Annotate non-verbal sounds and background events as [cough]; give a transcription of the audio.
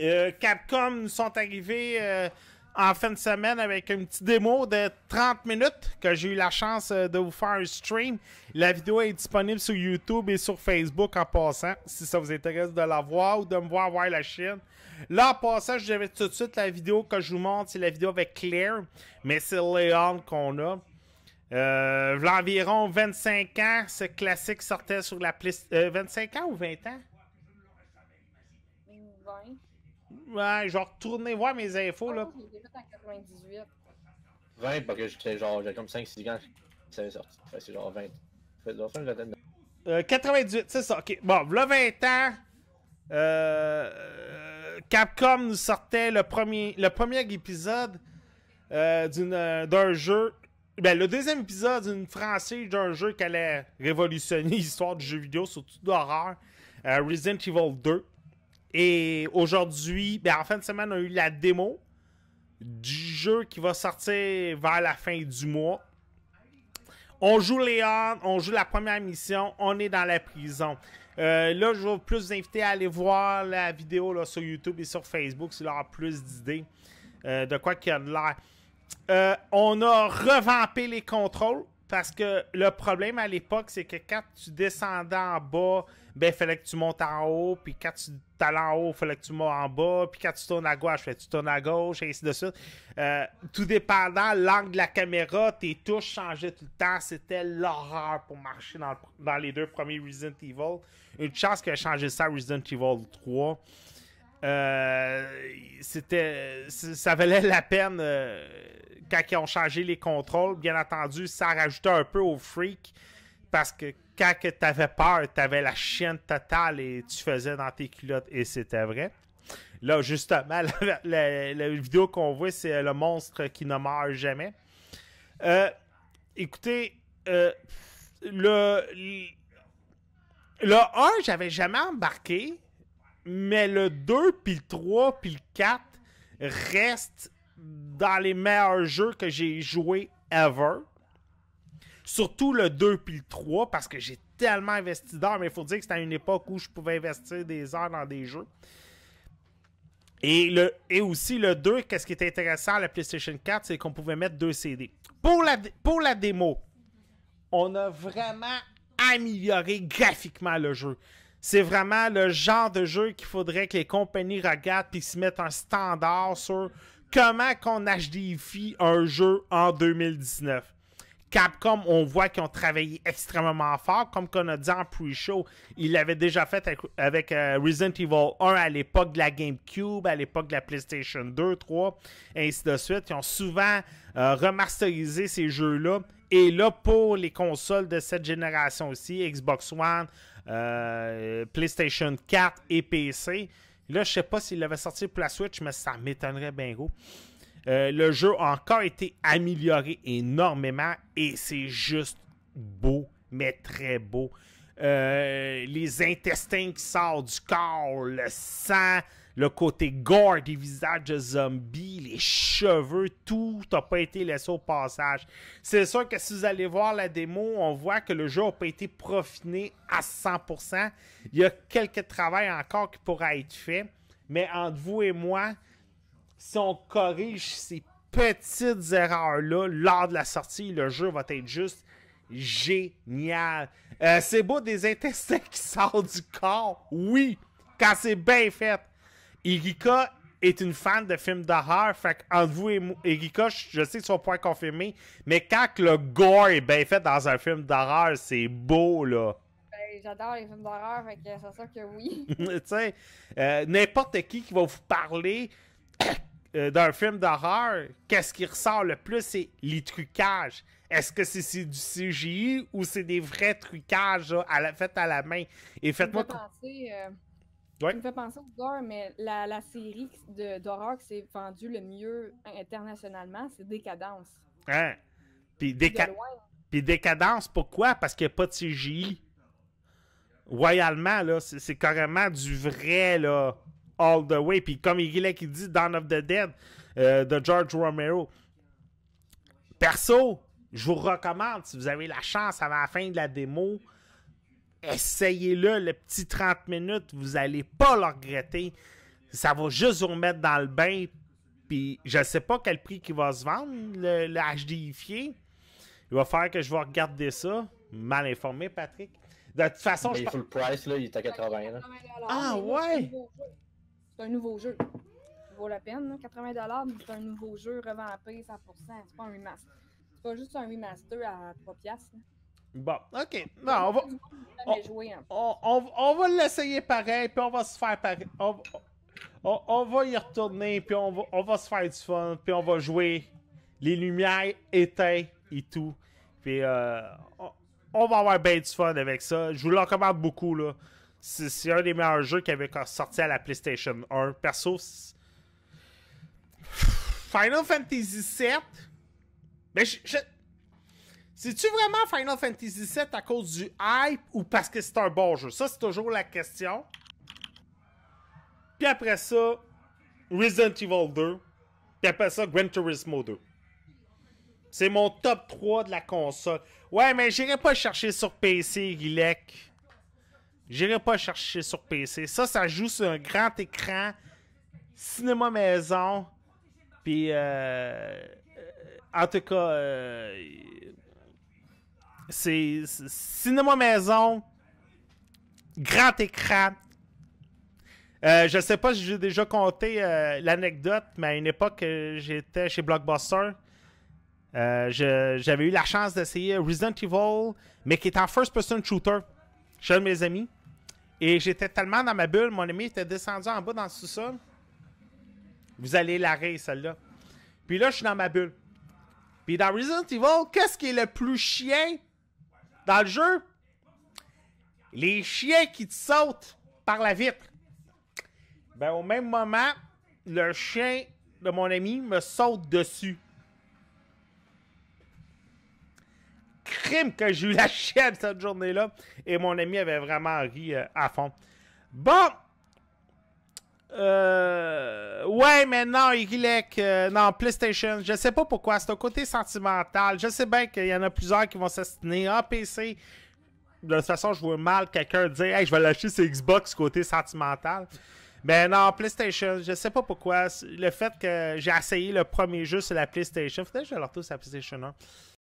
Euh, Capcom sont arrivés euh, en fin de semaine avec une petite démo de 30 minutes que j'ai eu la chance euh, de vous faire un stream. La vidéo est disponible sur YouTube et sur Facebook en passant, si ça vous intéresse de la voir ou de me voir voir la chaîne. Là, en passant, je vais tout de suite la vidéo que je vous montre, c'est la vidéo avec Claire, mais c'est Leon qu'on a. Euh, environ 25 ans, ce classique sortait sur la PlayStation. Euh, 25 ans ou 20 ans? Ouais, genre, tournez voir mes infos, là. en 98. 20, parce que j'étais genre, j'avais comme 5-6 ans ça sorti. c'est genre 20. 98, euh, c'est ça, ok. Bon, là, 20 ans, euh, euh, Capcom nous sortait le premier, le premier épisode euh, d'un jeu. Ben, le deuxième épisode d'une franchise d'un jeu qui allait révolutionner [laughs] l'histoire du jeu vidéo, surtout d'horreur, Resident Evil 2. Et aujourd'hui, ben, en fin de semaine, on a eu la démo du jeu qui va sortir vers la fin du mois. On joue Léon, on joue la première mission, on est dans la prison. Euh, là, je vais plus vous inviter à aller voir la vidéo là, sur YouTube et sur Facebook vous aura plus d'idées euh, de quoi qu'il y a de l'air. Euh, on a revampé les contrôles. Parce que le problème à l'époque, c'est que quand tu descendais en bas, ben, il fallait que tu montes en haut, puis quand tu allais en haut, il fallait que tu montes en bas, puis quand tu tournes à gauche, il fallait tu tournes à gauche, et ainsi de suite. Euh, tout dépendant, l'angle de la caméra, tes touches changeaient tout le temps. C'était l'horreur pour marcher dans, les deux premiers Resident Evil. Une chance qu'elle a changé ça à Resident Evil 3. Euh, c'était ça valait la peine euh, quand ils ont changé les contrôles bien entendu ça rajoutait un peu au freak parce que quand tu avais peur avais la chienne totale et tu faisais dans tes culottes et c'était vrai là justement [laughs] la, vidéo qu'on voit c'est euh, le monstre qui ne meurt jamais écoutez le, le 1 j'avais jamais embarqué mais le 2, puis le 3, puis le 4 restent dans les meilleurs jeux que j'ai joués ever. Surtout le 2 puis le 3, parce que j'ai tellement investi d'heures, mais il faut dire que c'était à une époque où je pouvais investir des heures dans des jeux. Et, le, et aussi le 2, qu'est-ce qui était intéressant à la PlayStation 4, c'est qu'on pouvait mettre deux CD. pour la démo, on a vraiment amélioré graphiquement le jeu c'est vraiment le genre de jeu qu'il faudrait que les compagnies regardent et se mettent un standard sur comment qu'on HDFI un jeu en 2019. Capcom, on voit qu'ils ont travaillé extrêmement fort. Comme qu'on a dit en pre-show, ils l'avaient déjà fait avec, euh, Resident Evil 1 à l'époque de la GameCube, à l'époque de la PlayStation 2, 3, et ainsi de suite. Ils ont souvent euh, remasterisé ces jeux-là. Et là, pour les consoles de cette génération aussi, Xbox One, euh, PlayStation 4 et PC. Là, je sais pas s'il l'avait sorti pour la Switch, mais ça m'étonnerait bien gros. Euh, le jeu a encore été amélioré énormément et c'est juste beau, mais très beau. Euh, les intestins qui sortent du corps, le sang, le côté gore des visages de zombies, les cheveux, tout n'a pas été laissé au passage. C'est sûr que si vous allez voir la démo, on voit que le jeu n'a pas été profiné à 100%. Il y a quelques travail encore qui pourraient être fait, mais entre vous et moi, si on corrige ces petites erreurs-là, lors de la sortie, le jeu va être juste génial. Euh, c'est beau des intestins qui [laughs] sortent du corps, oui, quand c'est bien fait. Erika est une fan de films d'horreur. Fait entre vous et moi, Erika, je sais que son point confirmé, mais quand le gore est bien fait dans un film d'horreur, c'est beau, là. Ben, j'adore les films d'horreur, fait que c'est sûr que oui. [laughs] tu sais, euh, n'importe qui qui va vous parler [coughs] euh, d'un film d'horreur, qu'est-ce qui ressort le plus, c'est les trucages. Est-ce que c'est du CGI ou c'est des vrais trucages à la, faits à la main? Et faites-moi... Ça me fait penser au gore, mais la, série d'horreur qui s'est vendue le mieux internationalement, c'est Décadence. Hein? Puis, Puis Décadence, pourquoi? Parce qu'il n'y a pas de CGI. Royalement, là, c'est carrément du vrai, là, all the way. Puis comme il qui dit, Dawn of the Dead euh, de George Romero. Perso, je vous recommande, si vous avez la chance avant la fin de la démo, essayez-le, le petit 30 minutes, vous allez pas le regretter. Ça va juste vous remettre dans le bain. Puis je sais pas quel prix qui va se vendre, le, le HDifié. Il va falloir que je vais regarder ça. Mal informé, Patrick. De toute façon, Mais Full price, là, il est à 80. Ah ouais! C'est un nouveau jeu. Ça vaut la peine, 80 mais c'est un nouveau jeu revampé 100%. C'est pas un remaster. C'est pas juste un remaster à 3$. Là. Bon, OK. Non, on va. On, va l'essayer pareil, puis on va se faire pareil. On, va y retourner, puis on va, on va se faire du fun, puis on va jouer. Les lumières éteintes et tout. Puis euh, on, va avoir bien du fun avec ça. Je vous le recommande beaucoup, là. C'est un des meilleurs jeux qui avait sorti à la PlayStation 1. Perso, Final Fantasy VII. Mais ben, je, c'est-tu vraiment Final Fantasy VII à cause du hype ou parce que c'est un bon jeu? Ça, c'est toujours la question. Puis après ça, Resident Evil 2. Puis après ça, Gran Turismo 2. C'est mon top 3 de la console. Ouais, mais j'irai pas chercher sur PC, Guilec. J'irai pas chercher sur PC. Ça, ça joue sur un grand écran. Cinéma maison. Puis, euh, euh en tout cas, euh, c'est cinéma maison, grand écran. Je euh, je sais pas si j'ai déjà compté euh, l'anecdote, mais à une époque, euh, j'étais chez Blockbuster. J'avais eu la chance d'essayer Resident Evil, mais qui est en first-person shooter chez mes amis. Et j'étais tellement dans ma bulle, mon ami était descendu en bas dans le sous-sol. Vous allez l'arrêter, celle-là. Puis là, je suis dans ma bulle. Puis dans Resident Evil, qu'est-ce qui est le plus chien dans le jeu, les chiens qui te sautent par la vitre. Ben, au même moment, le chien de mon ami me saute dessus. Crime que j'ai eu la [laughs] chienne cette journée-là. Et mon ami avait vraiment ri euh, à fond. Bon, euh, ouais, mais non, il Non, PlayStation, je sais pas pourquoi. C'est un côté sentimental. Je sais bien qu'il y en a plusieurs qui vont s'assiner. à ah, PC. De toute façon, je vois mal quelqu'un dire Hey, je vais lâcher ses Xbox côté sentimental. Mais ben non, PlayStation, je sais pas pourquoi. Le fait que j'ai essayé le premier jeu sur la PlayStation, peut que je leur retourne sur la PlayStation 1.